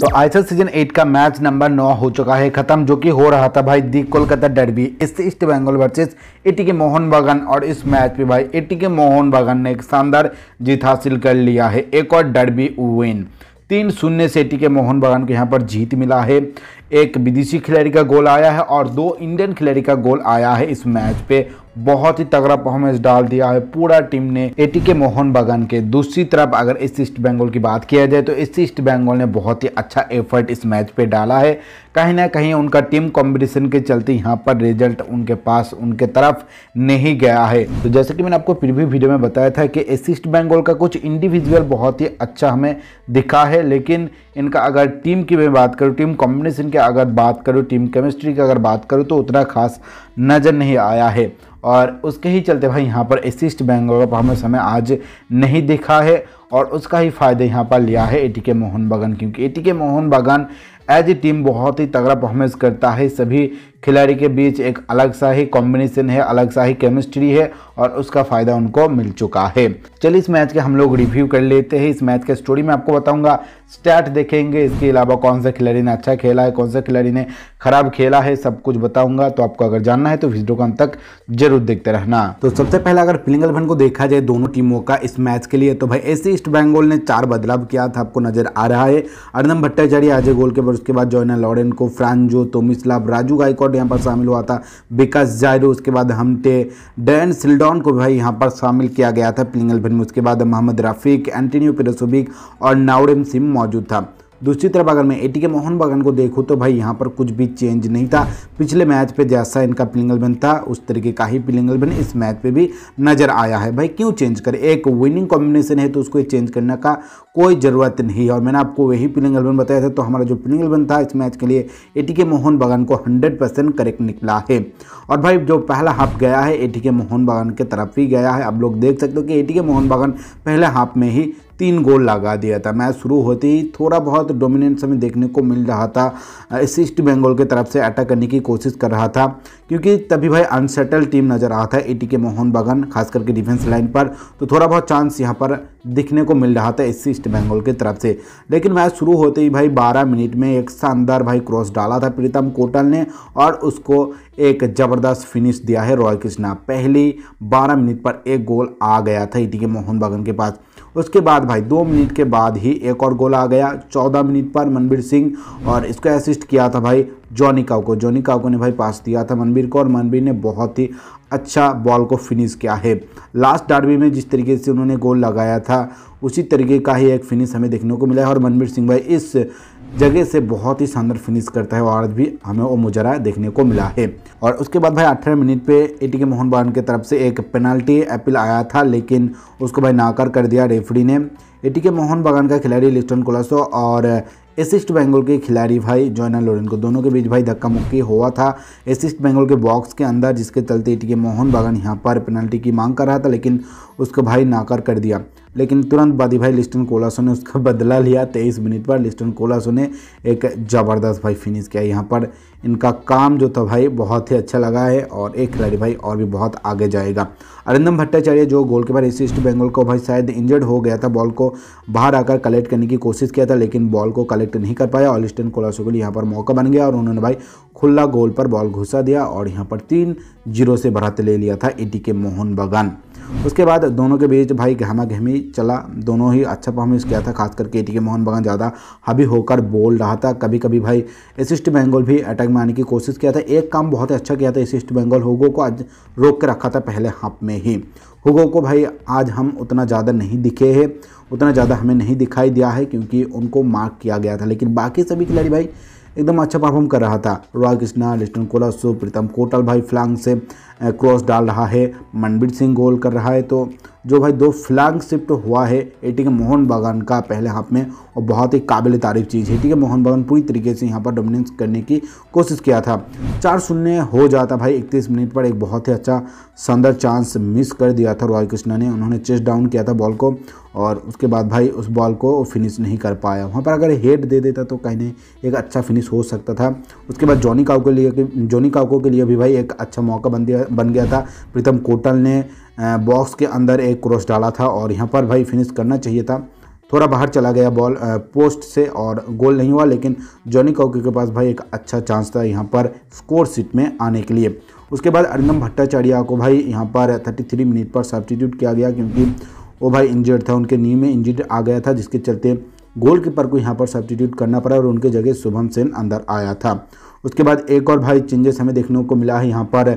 तो ICL season eight का match number नौ हो चुका है खत्म जो कि हो रहा था भाई दी कोलकाता डर्बी इससे East Bengal versus A T K Mohun बागान और इस मैच में भाई एटी के मोहन बागान ने एक शानदार जीत हासिल कर लिया है एक और डर्बी विन तीन शून्य से एटी के मोहन बागान को यहाँ पर जीत मिला है एक विदेशी खिलाड़ी का गोल आया है और दो इंडियन खिलाड़ी का गोल आया है इस मैच पे बहुत ही तगड़ा परफॉर्मेंस डाल दिया है पूरा टीम ने एटी के मोहन बगान के दूसरी तरफ अगर इस ईस्ट बंगाल की बात किया जाए तो इस ईस्ट बंगाल ने बहुत ही अच्छा एफर्ट इस मैच पे डाला है कहीं ना कहीं उनका टीम कॉम्पिटिशन के चलते यहाँ पर रिजल्ट उनके पास उनके तरफ नहीं गया है तो जैसे कि मैंने आपको प्रीव्यू वीडियो में बताया था कि इस ईस्ट बंगाल का कुछ इंडिविजुअल बहुत ही अच्छा हमें दिखा है लेकिन इनका अगर टीम की मैं बात करूँ टीम कॉम्बिनेशन के अगर बात करूँ टीम केमिस्ट्री की अगर बात करूँ तो उतना खास नज़र नहीं आया है और उसके ही चलते भाई यहाँ पर एसिस्ट बैंगलोर का हमें समय आज नहीं दिखा है और उसका ही फ़ायदा यहाँ पर लिया है एटीके मोहन बगान क्योंकि एटीके मोहन बगान एज ए टीम बहुत ही तगड़ा परफॉर्मेंस करता है सभी खिलाड़ी के बीच एक अलग सा ही कॉम्बिनेशन है अलग सा ही केमिस्ट्री है और उसका फ़ायदा उनको मिल चुका है चलिए इस मैच के हम लोग रिव्यू कर लेते हैं इस मैच के स्टोरी में आपको बताऊंगा स्टैट देखेंगे इसके अलावा कौन सा खिलाड़ी ने अच्छा खेला है कौन सा खिलाड़ी ने खराब खेला है सब कुछ बताऊंगा तो आपको अगर जानना है तो वीडियो को अंत तक जरूर देखते रहना तो सबसे पहले अगर प्लिंग इलेवन को देखा जाए दोनों टीमों का इस मैच के लिए तो भाई ऐसे ईस्ट बंगाल ने चार बदलाव किया था आपको नजर आ रहा है अर्नम भट्टाचार्य आज गोल के बाद उसके बाद जॉयना लॉरेन को फ्रांजो तोमिस्लाब राजू गायकॉट यहाँ पर शामिल हुआ था विकास जायरो उसके बाद हमटे डैन सिल्डॉन को भाई यहाँ पर शामिल किया गया था प्लिंग इलेवन में उसके बाद मोहम्मद रफीक एंटनियो पिरसोबिक और नाउरम सिम मौजूद था दूसरी तरफ अगर मैं एटी के मोहन बगान को देखूं तो भाई यहाँ पर कुछ भी चेंज नहीं था पिछले मैच पे जैसा इनका प्लिंगल बन था उस तरीके का ही प्लिंगल बन इस मैच पे भी नज़र आया है भाई क्यों चेंज करें एक विनिंग कॉम्बिनेशन है तो उसको चेंज करने का कोई ज़रूरत नहीं है और मैंने आपको वही प्लिंगल एलबन बताया था तो हमारा जो प्लिंगल एलबन था इस मैच के लिए एटी के मोहन बगान को हंड्रेड करेक्ट निकला है और भाई जो पहला हाफ गया है एटी के मोहन बगान के तरफ ही गया है आप लोग देख सकते हो कि एटी के मोहन बगान पहले हाफ में ही तीन गोल लगा दिया था मैच शुरू होते ही थोड़ा बहुत डोमिनेंस हमें देखने को मिल रहा था ईस्ट बंगाल की तरफ से अटैक करने की कोशिश कर रहा था क्योंकि तभी भाई अनसेटल टीम नज़र आ रहा था एटी के मोहन बगन खास करके डिफेंस लाइन पर तो थोड़ा बहुत चांस यहाँ पर दिखने को मिल रहा था ईस्ट बंगाल की तरफ से लेकिन मैच शुरू होते ही भाई 12 मिनट में एक शानदार भाई क्रॉस डाला था प्रीतम कोटल ने और उसको एक ज़बरदस्त फिनिश दिया है रॉय कृष्णा पहली 12 मिनट पर एक गोल आ गया था ईटी के मोहन बगन के पास उसके बाद भाई दो मिनट के बाद ही एक और गोल आ गया चौदह मिनट पर मनवीर सिंह और इसको असिस्ट किया था भाई Joni Kauko Joni Kauko ने भाई पास दिया था मनवीर को और मनवीर ने बहुत ही अच्छा बॉल को फिनिश किया है लास्ट डार्बी में जिस तरीके से उन्होंने गोल लगाया था उसी तरीके का ही एक फिनिश हमें देखने को मिला है और मनवीर सिंह भाई इस जगह से बहुत ही शानदार फिनिश करता है और आज भी हमें वो मुजरा देखने को मिला है और उसके बाद भाई अठारह मिनट पे टी के मोहन बहन की तरफ से एक पेनल्टी अपील आया था लेकिन उसको भाई नाकार कर दिया रेफरी ने टी के मोहन बगान का खिलाड़ी लिस्टन कोलासो और एसिस्ट बेंगल के खिलाड़ी भाई जोना लोरेन को दोनों के बीच भाई धक्का मुक्की हुआ था एसिस्ट बेंगल के बॉक्स के अंदर जिसके चलते टी के मोहन बगान यहाँ पर पेनल्टी की मांग कर रहा था लेकिन उसको भाई नाकार कर दिया लेकिन तुरंत बाद भाई लिस्टन कोलासो ने उसका बदला लिया तेईस मिनट पर लिस्टन कोलासो ने एक ज़बरदस्त भाई फिनिश किया यहाँ पर इनका काम जो था भाई बहुत ही अच्छा लगा है और एक खिलाड़ी भाई और भी बहुत आगे जाएगा अरिंदम भट्टाचार्य जो गोल कीपर ईस्ट ईस्ट बंगाल को भाई शायद इंजर्ड हो गया था बॉल को बाहर आकर कलेक्ट करने की कोशिश किया था लेकिन बॉल को कलेक्ट नहीं कर पाया और लिस्टन कोलासो के लिए यहाँ पर मौका बन गया और उन्होंने भाई खुला गोल पर बॉल घुसा दिया और यहाँ पर तीन जीरो से बढ़ाते ले लिया था ए के मोहन बगान उसके बाद दोनों के बीच भाई गहमा गहमी चला दोनों ही अच्छा परफॉर्मेंस किया था खासकर के टी के मोहन बगान ज़्यादा हबी होकर बोल रहा था कभी कभी भाई ईस्ट बेंगोल भी अटैक में आने की कोशिश किया था एक काम बहुत अच्छा किया था ईस्ट बंगाल होगो को आज रोक के रखा था पहले हाफ में ही हुगो को भाई आज हम उतना ज़्यादा नहीं दिखे हैं उतना ज़्यादा हमें नहीं दिखाई दिया है क्योंकि उनको मार्क किया गया था लेकिन बाकी सभी खिलाड़ी भाई एकदम अच्छा परफॉर्म कर रहा था रॉय कृष्णा लिस्टन कोलासु प्रीतम कोटल भाई फ्लैंग से क्रॉस डाल रहा है मनबीर सिंह गोल कर रहा है तो जो भाई दो फ्लैंग शिफ्ट हुआ है एटी के मोहन बागान का पहले हाफ में और बहुत ही काबिल तारीफ चीज़ है ठीक है मोहन बागान पूरी तरीके से यहाँ पर डोमिनेंस करने की कोशिश किया था चार शून्य हो जाता भाई इकतीस मिनट पर एक बहुत ही अच्छा शानदार चांस मिस कर दिया था रॉय कृष्णा ने उन्होंने चेस्ट डाउन किया था बॉल को और उसके बाद भाई उस बॉल को फिनिश नहीं कर पाया वहाँ पर अगर हेड दे देता तो कहीं नहीं एक अच्छा फिनिश हो सकता था उसके बाद जॉनी काउ के लिए जॉनी काउको के लिए भी भाई एक अच्छा मौका बन दिया बन गया था प्रीतम कोटल ने बॉक्स के अंदर एक क्रॉस डाला था और यहाँ पर भाई फिनिश करना चाहिए था थोड़ा बाहर चला गया बॉल पोस्ट से और गोल नहीं हुआ लेकिन जॉनी काउकी के पास भाई एक अच्छा चांस था यहाँ पर स्कोर सीट में आने के लिए उसके बाद अरिंदम भट्टाचार्य को भाई यहाँ पर 33 मिनट पर सब्सटीट्यूट किया गया क्योंकि वो भाई इंजर्ड था उनके नी में इंजर्ड आ गया था जिसके चलते गोलकीपर को यहाँ पर सब्सटीट्यूट करना पड़ा और उनके जगह शुभम सेन अंदर आया था उसके बाद एक और भाई चेंजेस हमें देखने को मिला है यहाँ पर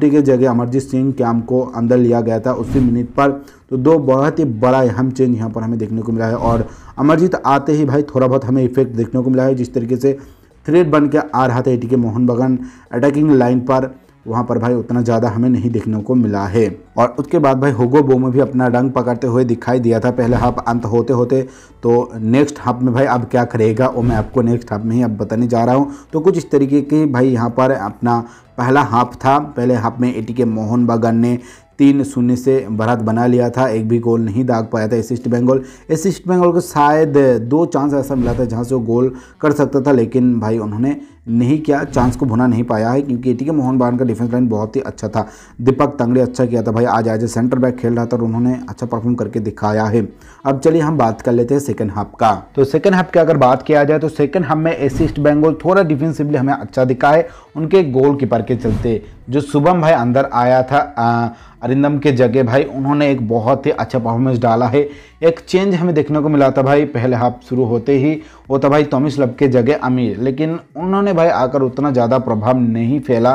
टी के जगह अमरजीत सिंह कैम को अंदर लिया गया था उसी मिनट पर तो दो बहुत ही बड़ा अहम चेंज यहाँ पर हमें देखने को मिला है और अमरजीत आते ही भाई थोड़ा बहुत हमें इफेक्ट देखने को मिला है जिस तरीके से थ्रेड बन के आ रहा था eighty K Mohan बगन attacking line पर वहाँ पर भाई उतना ज़्यादा हमें नहीं देखने को मिला है और उसके बाद भाई होगो बो में भी अपना रंग पकड़ते हुए दिखाई दिया था पहले हाफ अंत होते होते तो नेक्स्ट हाफ़ में भाई अब क्या करेगा वो मैं आपको नेक्स्ट हाफ में ही अब बताने जा रहा हूँ तो कुछ इस तरीके के भाई यहाँ पर अपना पहला हाफ था पहले हाफ में एटी के मोहन बागन ने तीन शून्य से भारत बना लिया था एक भी गोल नहीं दाग पाया था ईस्ट बंगाल ईस्ट बंगाल को शायद दो चांस ऐसा मिला था जहाँ से वो गोल कर सकता था लेकिन भाई उन्होंने नहीं किया चांस को भुना नहीं पाया है क्योंकि टी के मोहन बागान का डिफेंस लाइन बहुत ही अच्छा था दीपक तंगड़े अच्छा किया था भाई आज आज सेंटर बैक खेल रहा था और उन्होंने अच्छा परफॉर्म करके दिखाया है अब चलिए हम बात कर लेते हैं सेकंड हाफ का तो सेकंड हाफ की अगर बात किया जाए तो सेकंड हाफ में एसिस्ट बेंगोल थोड़ा डिफेंसिवली हमें अच्छा दिखा है उनके गोल कीपर के चलते जो शुभम भाई अंदर आया था अरिंदम के जगह भाई उन्होंने एक बहुत ही अच्छा परफॉर्मेंस डाला है एक चेंज हमें देखने को मिला था भाई पहले हाफ शुरू होते ही वो था तो भाई तोमिस लब के जगह अमीर लेकिन उन्होंने भाई आकर उतना ज़्यादा प्रभाव नहीं फैला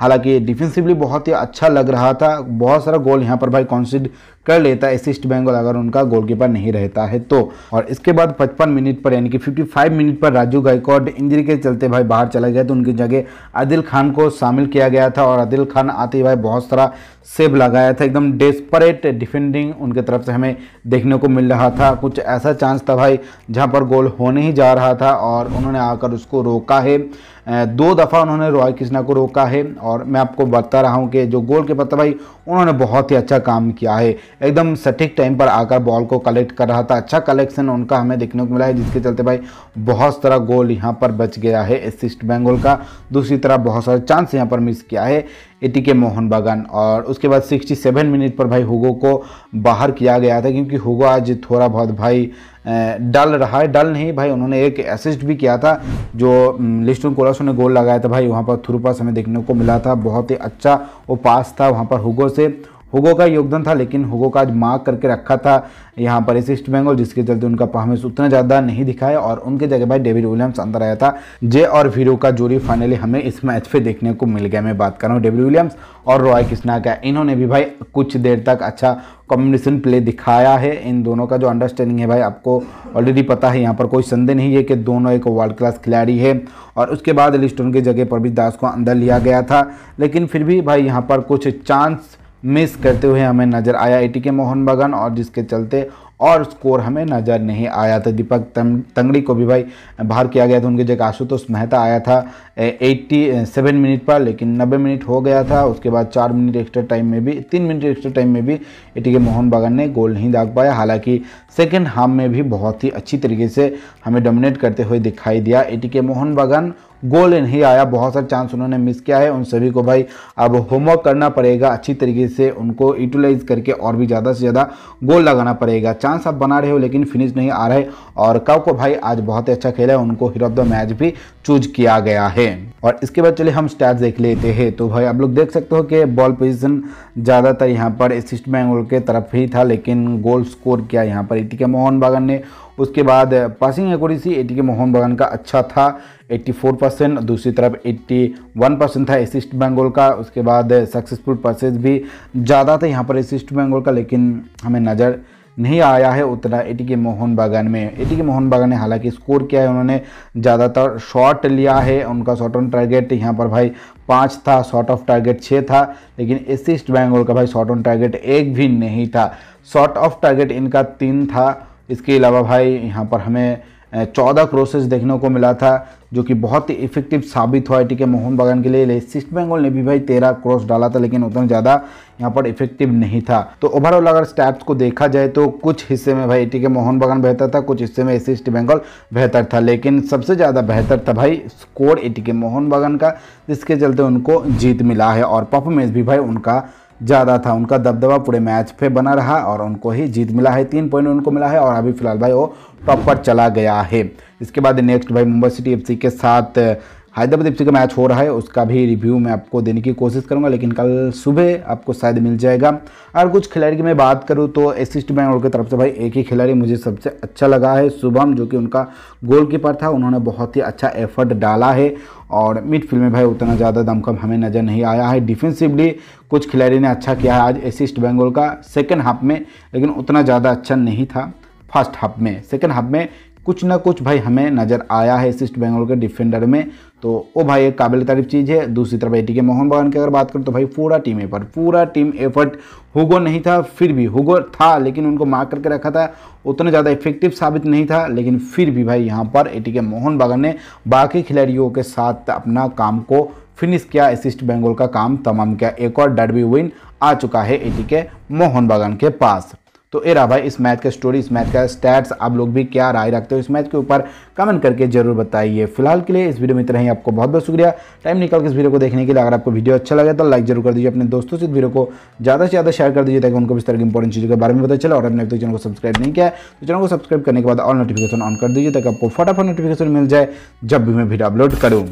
हालांकि डिफेंसिवली बहुत ही अच्छा लग रहा था बहुत सारा गोल यहाँ पर भाई कॉन्सिड कर लेता है ईस्ट बंगाल अगर उनका गोलकीपर नहीं रहता है तो और इसके बाद 55 मिनट पर यानी कि 55 मिनट पर राजू गायकॉड इंजरी के चलते भाई बाहर चला गया तो उनकी जगह आदिल खान को शामिल किया गया था और आदिल खान आते भाई बहुत सारा सेब लगाया था एकदम डेस्परेट डिफेंडिंग उनके तरफ से हमें देखने को मिल रहा था कुछ ऐसा चांस था भाई जहाँ पर गोल होने ही जा रहा था और उन्होंने आकर उसको रोका है दो दफ़ा उन्होंने रॉय कृष्णा को रोका है और मैं आपको बताता रहा हूँ कि जो गोल के पत्ता भाई उन्होंने बहुत ही अच्छा काम किया है एकदम सटीक टाइम पर आकर बॉल को कलेक्ट कर रहा था अच्छा कलेक्शन उनका हमें देखने को मिला है जिसके चलते भाई बहुत सारा गोल यहाँ पर बच गया है एसिस्ट बेंगोल का दूसरी तरफ बहुत सारा चांस यहाँ पर मिस किया है एटी के मोहन बागान और उसके बाद 67 मिनट पर भाई हुगो को बाहर किया गया था क्योंकि हुगो आज थोड़ा बहुत भाई डल रहा है डल नहीं भाई उन्होंने एक असिस्ट भी किया था जो लिस्टन कोलासो ने गोल लगाया था भाई वहाँ पर थ्रू पास हमें देखने को मिला था बहुत ही अच्छा वो पास था वहाँ पर हुगो से हुगो का योगदान था लेकिन हुगो का आज मार्क करके रखा था यहाँ पर इस ईस्ट बंगाल जिसके चलते उनका परफॉर्मेंस उतना ज़्यादा नहीं दिखाया और उनके जगह भाई डेविड विलियम्स अंदर आया था जे और वीरो का जोड़ी फाइनली हमें इस मैच पे देखने को मिल गया मैं बात कर रहा हूँ डेविड विलियम्स और रॉय कृष्णा का इन्होंने भी भाई कुछ देर तक अच्छा कॉम्बिनेशन प्ले दिखाया है इन दोनों का जो अंडरस्टैंडिंग है भाई आपको ऑलरेडी पता है यहाँ पर कोई संदेह नहीं है कि दोनों एक वर्ल्ड क्लास खिलाड़ी है और उसके बाद एलिस्टोन की जगह परवीज दास को अंदर लिया गया था लेकिन फिर भी भाई यहाँ पर कुछ चांस मिस करते हुए हमें नज़र आया ए के मोहन बगान और जिसके चलते और स्कोर हमें नज़र नहीं आया था दीपक तंगड़ी को भी भाई बाहर किया गया था उनकी जगह आशुतोष मेहता आया था 87 मिनट पर लेकिन 90 मिनट हो गया था उसके बाद चार मिनट एक्स्ट्रा टाइम में भी तीन मिनट एक्स्ट्रा टाइम में भी टी के मोहन बागान ने गोल नहीं दाग पाया हालांकि सेकेंड हाफ में भी बहुत ही अच्छी तरीके से हमें डोमिनेट करते हुए दिखाई दिया ए के मोहन बागान गोल नहीं आया बहुत सारे चांस उन्होंने मिस किया है उन सभी को भाई अब होमवर्क करना पड़ेगा अच्छी तरीके से उनको यूटिलाइज करके और भी ज़्यादा से ज़्यादा गोल लगाना पड़ेगा चांस आप बना रहे हो लेकिन फिनिश नहीं आ रहे और कव को भाई आज बहुत ही अच्छा खेला है उनको हीरो ऑफ द मैच भी चूज किया गया है और इसके बाद चलिए हम स्टैट देख लेते हैं तो भाई आप लोग देख सकते हो कि बॉल पोजिशन ज़्यादातर यहाँ पर असिस्ट बैंगलोर के तरफ ही था लेकिन गोल स्कोर किया यहाँ पर इटिका मोहन बागन ने उसके बाद पासिंग एटी के मोहन बगान का अच्छा था 84 परसेंट दूसरी तरफ 81 परसेंट था ईस्ट बंगाल का उसके बाद सक्सेसफुल परसेज भी ज़्यादा था यहाँ पर ईस्ट बंगाल का लेकिन हमें नज़र नहीं आया है उतना एटी के मोहन बागान में एटी के मोहन बागान ने हालांकि स्कोर किया है उन्होंने ज़्यादातर शॉट लिया है उनका शॉट ऑन टारगेट यहाँ पर भाई पाँच था शॉट ऑफ टारगेट छः था लेकिन एसिस्ट बैंगोल का भाई शॉट ऑन टारगेट एक भी नहीं था शॉट ऑफ टारगेट इनका तीन था इसके अलावा भाई यहाँ पर हमें चौदह क्रोसेस देखने को मिला था जो कि बहुत ही इफेक्टिव साबित हुआ ठीक के मोहन बागान के लिए ईस्ट बंगाल ने भी भाई तेरह क्रॉस डाला था लेकिन उतना ज़्यादा यहाँ पर इफेक्टिव नहीं था तो ओवरऑल अगर स्टैट्स को देखा जाए तो कुछ हिस्से में भाई टी के मोहन बागान बेहतर था कुछ हिस्से में ईस्ट बंगाल बेहतर था लेकिन सबसे ज़्यादा बेहतर था भाई स्कोर ए के मोहन बागान का जिसके चलते उनको जीत मिला है और परफॉर्मेंस भी भाई उनका ज़्यादा था उनका दबदबा पूरे मैच पे बना रहा और उनको ही जीत मिला है तीन पॉइंट उनको मिला है और अभी फिलहाल भाई वो टॉप पर चला गया है इसके बाद नेक्स्ट भाई मुंबई सिटी एफ के साथ हैदराबाद एफ का मैच हो रहा है उसका भी रिव्यू मैं आपको देने की कोशिश करूंगा लेकिन कल सुबह आपको शायद मिल जाएगा और कुछ खिलाड़ी की मैं बात करूं तो एसिस्ट बैंगलोर की तरफ से भाई एक ही खिलाड़ी मुझे सबसे अच्छा लगा है शुभम जो कि उनका गोलकीपर था उन्होंने बहुत ही अच्छा एफर्ट डाला है और मिडफील्ड में भाई उतना ज़्यादा दमखम हमें नज़र नहीं आया है डिफेंसिवली कुछ खिलाड़ी ने अच्छा किया है आज एसिस्ट बेंगोल का सेकेंड हाफ में लेकिन उतना ज़्यादा अच्छा नहीं था फर्स्ट हाफ में सेकेंड हाफ में कुछ ना कुछ भाई हमें नज़र आया है इस ईस्ट बंगाल के डिफेंडर में तो वो भाई एक काबिल तारीफ चीज़ है दूसरी तरफ एटी के मोहन बगान की अगर बात करें तो भाई पूरा टीम एफर्ट पूरा टीम एफर्ट हुगो नहीं था फिर भी हुगो था लेकिन उनको मार करके रखा था उतना ज़्यादा इफेक्टिव साबित नहीं था लेकिन फिर भी भाई यहाँ पर एटी के मोहन बगान ने बाकी खिलाड़ियों के साथ अपना काम को फिनिश किया असिस्ट बेंगोल का काम तमाम किया एक और डरबी विन आ चुका है एटी के मोहन बगान के पास तो ए रहा भाई इस मैथ का स्टोरी इस मैथ का स्टैट्स आप लोग भी क्या राय रखते हो इस मैच के ऊपर कमेंट करके जरूर बताइए फिलहाल के लिए इस वीडियो में इतना ही आपको बहुत बहुत शुक्रिया टाइम निकाल के इस वीडियो को देखने के लिए अगर आपको वीडियो अच्छा लगे तो लाइक जरूर कर दीजिए अपने दोस्तों से इस वीडियो को ज़्यादा से ज़्यादा शेयर कर दीजिए ताकि उनको भी इस तरह की इंपॉर्टेंट चीज़ों के बारे में पता चले और अपने चैनल को सब्सक्राइब नहीं किया तो चैनल को सब्सक्राइब करने के बाद ऑल नोटिफिकेशन ऑन कर दीजिए ताकि आपको फटाफट नोटिफिकेशन मिल जाए जब भी मैं वीडियो अपलोड करूँ